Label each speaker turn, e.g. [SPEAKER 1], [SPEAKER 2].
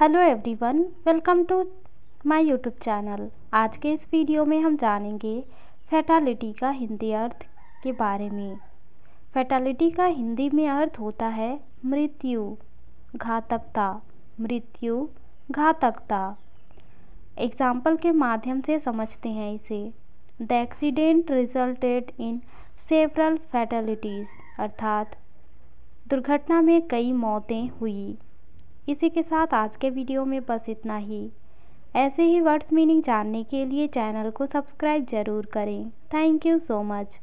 [SPEAKER 1] hello everyone welcome to my YouTube channel आज के इस वीडियो में हम जानेंगे फैटालिटी का हिंदी अर्थ के बारे में फैटालिटी का हिंदी में अर्थ होता है मृत्यु घातकता मृत्यु घातकता एग्जाम्पल के माध्यम से समझते हैं इसे the accident resulted in several fatalities अर्थात दुर्घटना में कई मौतें हुई इसी के साथ आज के वीडियो में बस इतना ही ऐसे ही वर्ड्स मीनिंग जानने के लिए चैनल को सब्सक्राइब ज़रूर करें थैंक यू सो मच